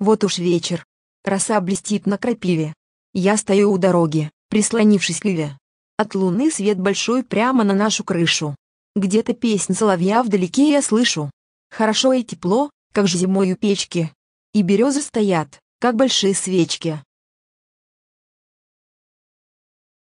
Вот уж вечер. Роса блестит на крапиве. Я стою у дороги, прислонившись к льве. От луны свет большой прямо на нашу крышу. Где-то песнь соловья вдалеке я слышу. Хорошо и тепло, как же зимой у печки. И березы стоят, как большие свечки.